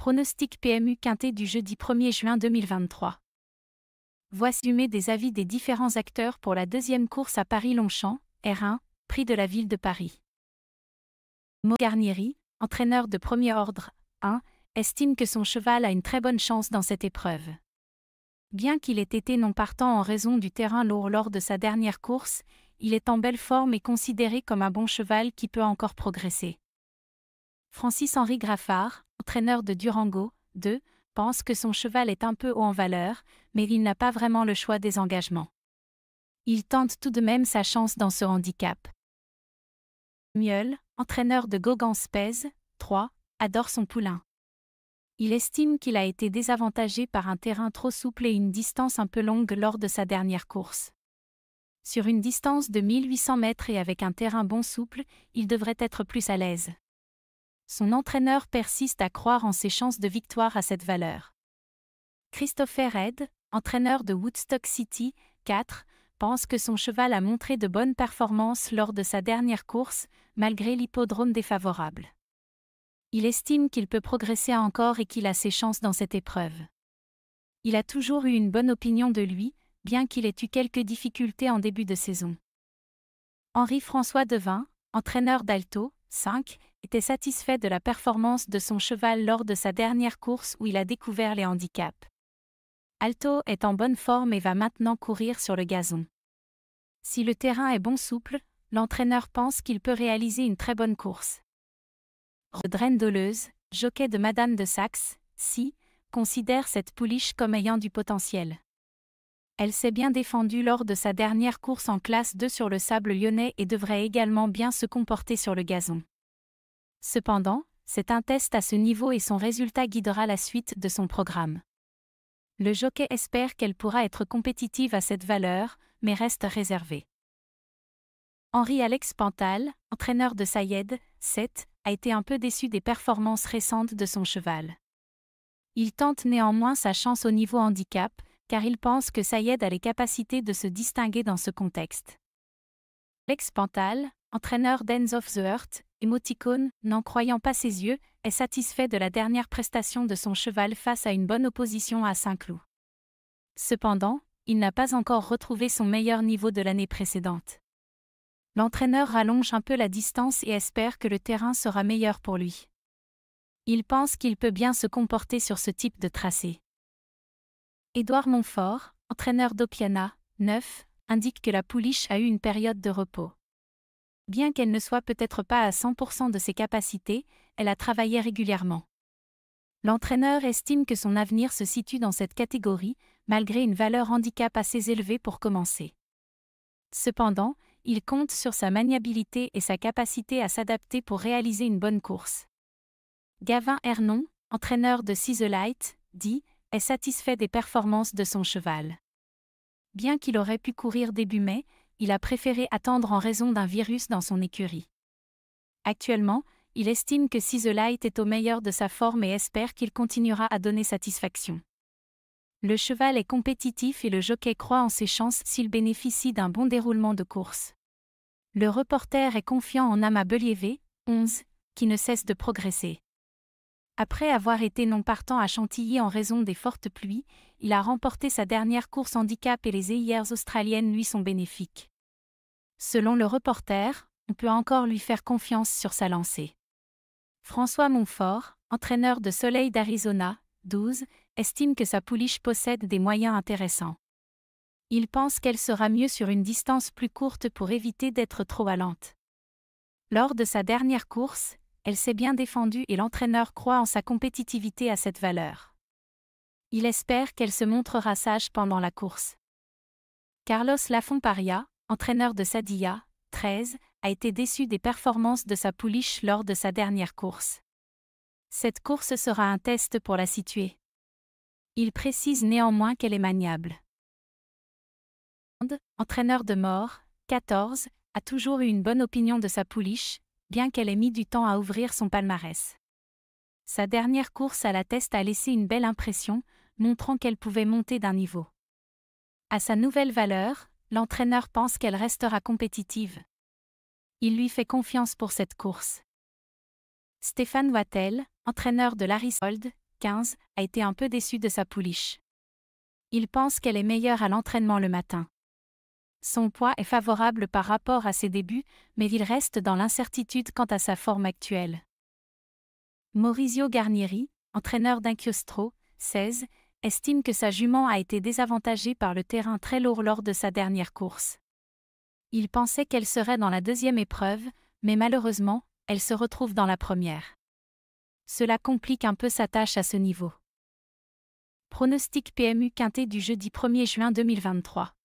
Pronostic PMU quinté du jeudi 1er juin 2023. Voici les des avis des différents acteurs pour la deuxième course à Paris-Longchamp, R1, prix de la ville de Paris. Mo entraîneur de premier ordre, 1, estime que son cheval a une très bonne chance dans cette épreuve. Bien qu'il ait été non partant en raison du terrain lourd lors de sa dernière course, il est en belle forme et considéré comme un bon cheval qui peut encore progresser. Francis-Henri Graffard, entraîneur de Durango, 2, pense que son cheval est un peu haut en valeur, mais il n'a pas vraiment le choix des engagements. Il tente tout de même sa chance dans ce handicap. Mieul, entraîneur de Gauguin Spez, 3, adore son poulain. Il estime qu'il a été désavantagé par un terrain trop souple et une distance un peu longue lors de sa dernière course. Sur une distance de 1800 mètres et avec un terrain bon souple, il devrait être plus à l'aise son entraîneur persiste à croire en ses chances de victoire à cette valeur. Christopher Head, entraîneur de Woodstock City, 4, pense que son cheval a montré de bonnes performances lors de sa dernière course, malgré l'hippodrome défavorable. Il estime qu'il peut progresser encore et qu'il a ses chances dans cette épreuve. Il a toujours eu une bonne opinion de lui, bien qu'il ait eu quelques difficultés en début de saison. Henri-François Devin, entraîneur d'Alto, 5, était satisfait de la performance de son cheval lors de sa dernière course où il a découvert les handicaps. Alto est en bonne forme et va maintenant courir sur le gazon. Si le terrain est bon souple, l'entraîneur pense qu'il peut réaliser une très bonne course. Redren Doleuse, jockey de Madame de Saxe, si, considère cette pouliche comme ayant du potentiel elle s'est bien défendue lors de sa dernière course en classe 2 sur le sable lyonnais et devrait également bien se comporter sur le gazon. Cependant, c'est un test à ce niveau et son résultat guidera la suite de son programme. Le jockey espère qu'elle pourra être compétitive à cette valeur, mais reste réservée. Henri-Alex Pantal, entraîneur de Sayed, 7, a été un peu déçu des performances récentes de son cheval. Il tente néanmoins sa chance au niveau handicap, car il pense que ça aide à les capacités de se distinguer dans ce contexte. L'ex-Pantal, entraîneur d'Ends of the Earth, émoticône, n'en croyant pas ses yeux, est satisfait de la dernière prestation de son cheval face à une bonne opposition à Saint-Cloud. Cependant, il n'a pas encore retrouvé son meilleur niveau de l'année précédente. L'entraîneur rallonge un peu la distance et espère que le terrain sera meilleur pour lui. Il pense qu'il peut bien se comporter sur ce type de tracé. Édouard Montfort, entraîneur d'Opiana, 9, indique que la pouliche a eu une période de repos. Bien qu'elle ne soit peut-être pas à 100% de ses capacités, elle a travaillé régulièrement. L'entraîneur estime que son avenir se situe dans cette catégorie, malgré une valeur handicap assez élevée pour commencer. Cependant, il compte sur sa maniabilité et sa capacité à s'adapter pour réaliser une bonne course. Gavin Hernon, entraîneur de Ciselite, dit est satisfait des performances de son cheval. Bien qu'il aurait pu courir début mai, il a préféré attendre en raison d'un virus dans son écurie. Actuellement, il estime que Light est au meilleur de sa forme et espère qu'il continuera à donner satisfaction. Le cheval est compétitif et le jockey croit en ses chances s'il bénéficie d'un bon déroulement de course. Le reporter est confiant en Ama Believé, 11, qui ne cesse de progresser. Après avoir été non partant à Chantilly en raison des fortes pluies, il a remporté sa dernière course handicap et les EIRs australiennes lui sont bénéfiques. Selon le reporter, on peut encore lui faire confiance sur sa lancée. François Montfort, entraîneur de Soleil d'Arizona, 12, estime que sa pouliche possède des moyens intéressants. Il pense qu'elle sera mieux sur une distance plus courte pour éviter d'être trop allante. Lors de sa dernière course, elle s'est bien défendue et l'entraîneur croit en sa compétitivité à cette valeur. Il espère qu'elle se montrera sage pendant la course. Carlos Lafonparia, entraîneur de Sadia, 13, a été déçu des performances de sa pouliche lors de sa dernière course. Cette course sera un test pour la situer. Il précise néanmoins qu'elle est maniable. Entraîneur de mort, 14, a toujours eu une bonne opinion de sa pouliche, bien qu'elle ait mis du temps à ouvrir son palmarès. Sa dernière course à la test a laissé une belle impression, montrant qu'elle pouvait monter d'un niveau. À sa nouvelle valeur, l'entraîneur pense qu'elle restera compétitive. Il lui fait confiance pour cette course. Stéphane Wattel, entraîneur de l'Arisold, 15, a été un peu déçu de sa pouliche. Il pense qu'elle est meilleure à l'entraînement le matin. Son poids est favorable par rapport à ses débuts, mais il reste dans l'incertitude quant à sa forme actuelle. Maurizio Garnieri, entraîneur d'Inchiostro, 16, estime que sa jument a été désavantagée par le terrain très lourd lors de sa dernière course. Il pensait qu'elle serait dans la deuxième épreuve, mais malheureusement, elle se retrouve dans la première. Cela complique un peu sa tâche à ce niveau. Pronostic PMU Quintet du jeudi 1er juin 2023.